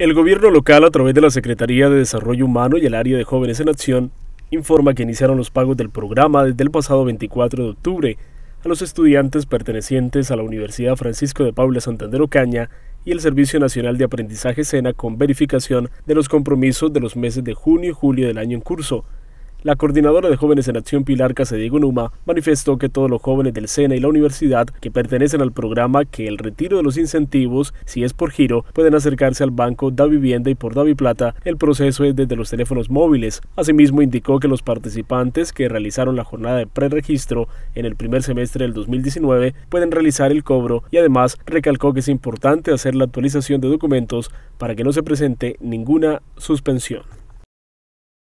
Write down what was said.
El gobierno local, a través de la Secretaría de Desarrollo Humano y el Área de Jóvenes en Acción, informa que iniciaron los pagos del programa desde el pasado 24 de octubre a los estudiantes pertenecientes a la Universidad Francisco de Paula Santander Ocaña y el Servicio Nacional de Aprendizaje SENA con verificación de los compromisos de los meses de junio y julio del año en curso, la coordinadora de Jóvenes en Acción Pilar Casediego Numa manifestó que todos los jóvenes del SENA y la universidad que pertenecen al programa que el retiro de los incentivos, si es por giro, pueden acercarse al banco Da Vivienda y por Daviplata, Plata, el proceso es desde los teléfonos móviles. Asimismo indicó que los participantes que realizaron la jornada de preregistro en el primer semestre del 2019 pueden realizar el cobro y además recalcó que es importante hacer la actualización de documentos para que no se presente ninguna suspensión.